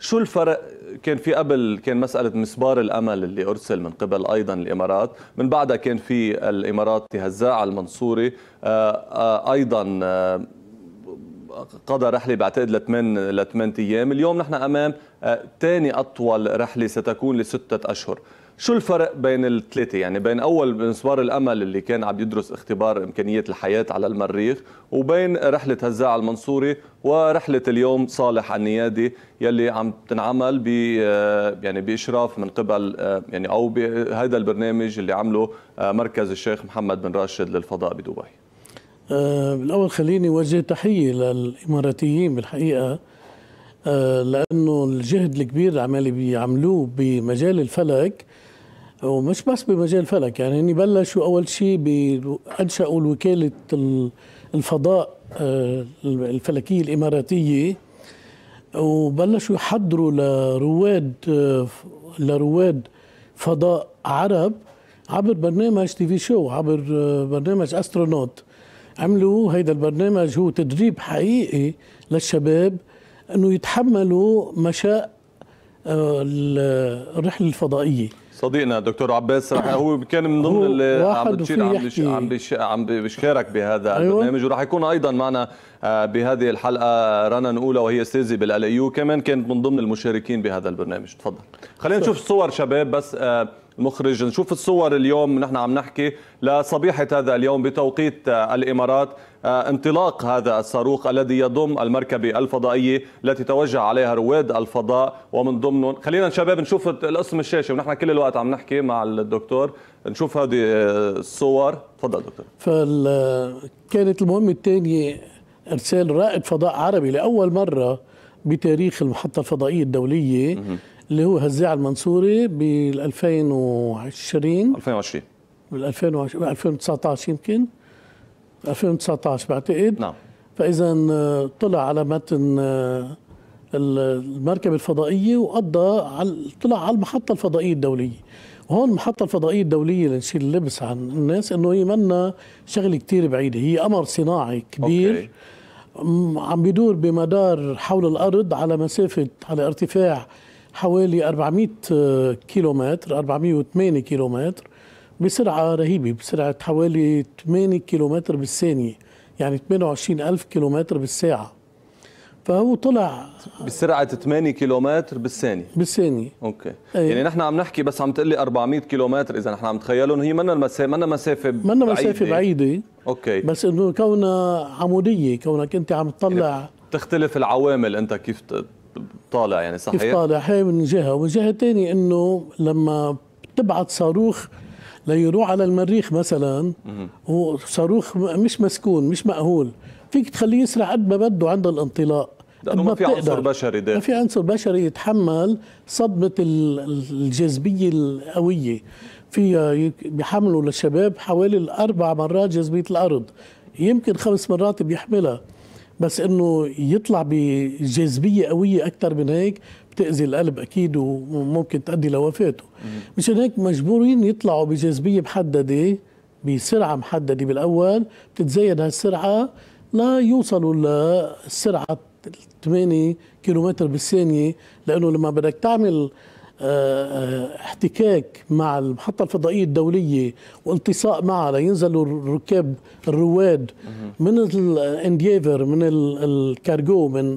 شو الفرق كان في قبل كان مسألة مسبار الأمل اللي أرسل من قبل أيضا الإمارات من بعدها كان في الإمارات هزاع المنصوري آه، آه، أيضا آه، قضى رحله بعتقد لثمان لثمان ايام، اليوم نحن امام ثاني اطول رحله ستكون لسته اشهر، شو الفرق بين الثلاثه يعني بين اول مسبار الامل اللي كان عم يدرس اختبار إمكانية الحياه على المريخ وبين رحله هزاع المنصوري ورحله اليوم صالح النيادي يلي عم تنعمل ب آه، يعني باشراف من قبل آه، يعني او بهذا البرنامج اللي عمله آه، مركز الشيخ محمد بن راشد للفضاء بدبي بالاول خليني وجه تحيه للاماراتيين بالحقيقه لانه الجهد الكبير اللي عم بيعملوه بمجال الفلك ومش بس بمجال فلك يعني هني بلشوا اول شيء بانشاوا وكاله الفضاء آه، الفلكيه الاماراتيه وبلشوا يحضروا لرواد آه، لرواد فضاء عرب عبر برنامج تي في شو عبر آه، برنامج استرونوت عملوا هيدا البرنامج هو تدريب حقيقي للشباب انه يتحملوا مشاق آه، الرحله الفضائيه صديقنا دكتور عباس هو كان من ضمن اللي عم بتشير عم بشارك عم, بيش عم بيشارك بهذا أيوة. البرنامج وراح يكون ايضا معنا آه، بهذه الحلقه رنا نقولة وهي استاذه بالالايو كمان كانت من ضمن المشاركين بهذا البرنامج تفضل خلينا نشوف صور شباب بس آه، المخرج نشوف الصور اليوم نحن عم نحكي لصبيحة هذا اليوم بتوقيت آه، الإمارات آه، انطلاق هذا الصاروخ الذي يضم المركبة الفضائية التي توجه عليها رواد الفضاء ومن ضمنهم خلينا شباب نشوف القسم الشاشة ونحن كل الوقت عم نحكي مع الدكتور نشوف هذه آه، الصور تفضل دكتور كانت المهمة الثانية ارسال رائد فضاء عربي لأول مرة بتاريخ المحطة الفضائية الدولية اللي هو هزاع المنصوري بال 2020 2020 بال 2020 2019 يمكن 2019 بعتقد نعم فاذا آه، طلع على متن آه، المركبة الفضائية وقضى على طلع على المحطة الفضائية الدولية وهون المحطة الفضائية الدولية لنشيل اللبس عن الناس انه هي منا شغلة كتير بعيدة هي قمر صناعي كبير أوكي. عم بيدور بمدار حول الارض على مسافه على ارتفاع حوالي 400 آه، كيلومتر 408 كيلومتر بسرعة رهيبة بسرعة حوالي 8 كيلومتر بالثانية يعني 28 ألف كيلومتر بالساعة فهو طلع بسرعة 8 كيلومتر بالثانية بالثانية اوكي أي. يعني نحن عم نحكي بس عم تقلي 400 كيلومتر إذا نحن عم نتخيلهم هي منا المسافة منا مسافة منا مسافة بعيدة اوكي بس انه كونها عمودية كونك انت عم تطلع يعني تختلف العوامل انت كيف طالع يعني صحيح كيف طالع هي من جهه ومن جهه ثانيه انه لما بتبعت صاروخ ليروح على المريخ مثلا وصاروخ مش مسكون مش مأهول فيك تخليه يسرع قد ما بده عند الانطلاق لانه ما في عنصر بشري داخل ما في عنصر بشري يتحمل صدمه الجاذبيه القويه في بيحملوا للشباب حوالي الاربع مرات جاذبيه الارض يمكن خمس مرات بيحملها بس انه يطلع بجاذبيه قويه اكثر من هيك بتاذي القلب اكيد وممكن تؤدي لوفاته مشان هيك مجبورين يطلعوا بجاذبيه محدده بسرعه محدده بالاول بتتزايد هالسرعه لا يوصلوا لسرعه 8 كيلومتر بالثانيه لانه لما بدك تعمل آه، آه، احتكاك مع المحطة الفضائية الدولية والتصاق معها لينزلوا الركاب الرواد من الانديفر من الكارجو من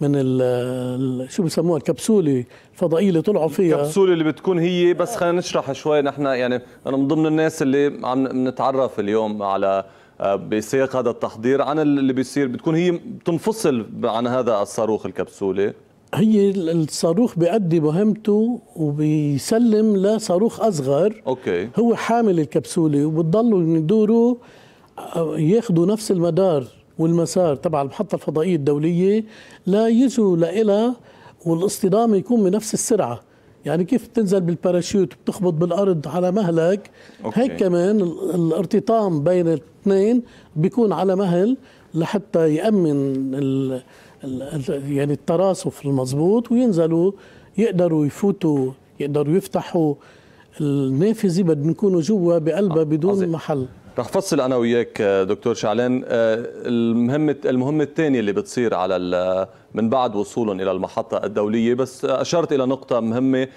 من الـ شو بسموها الكبسوله الفضائيه اللي طلعوا فيها الكبسوله اللي بتكون هي بس خلينا نشرح شوي نحن يعني انا من ضمن الناس اللي عم نتعرف اليوم على آه، بسياق هذا التحضير عن اللي بيصير بتكون هي بتنفصل عن هذا الصاروخ الكبسوله هي الصاروخ بيأدي مهمته وبيسلم لصاروخ أصغر أوكي. هو حامل الكبسولة وبتضلوا يدوروا آه، ياخذوا نفس المدار والمسار تبع المحطة الفضائية الدولية لا يجوا لإلها والاصطدام يكون بنفس السرعة يعني كيف بتنزل بالباراشوت بتخبط بالارض على مهلك أوكي. هيك كمان الارتطام بين الاثنين بيكون على مهل لحتى يامن يعني التراصف المضبوط وينزلوا يقدروا يفوتوا يقدروا يفتحوا النافذه بدنا نكونوا جوا بقلبها آه، بدون عزيز. محل رح فصل انا وياك آه، دكتور شعلان آه، المهمه المهمه الثانيه اللي بتصير على من بعد وصولهم الى المحطه الدوليه بس اشرت الى نقطه مهمه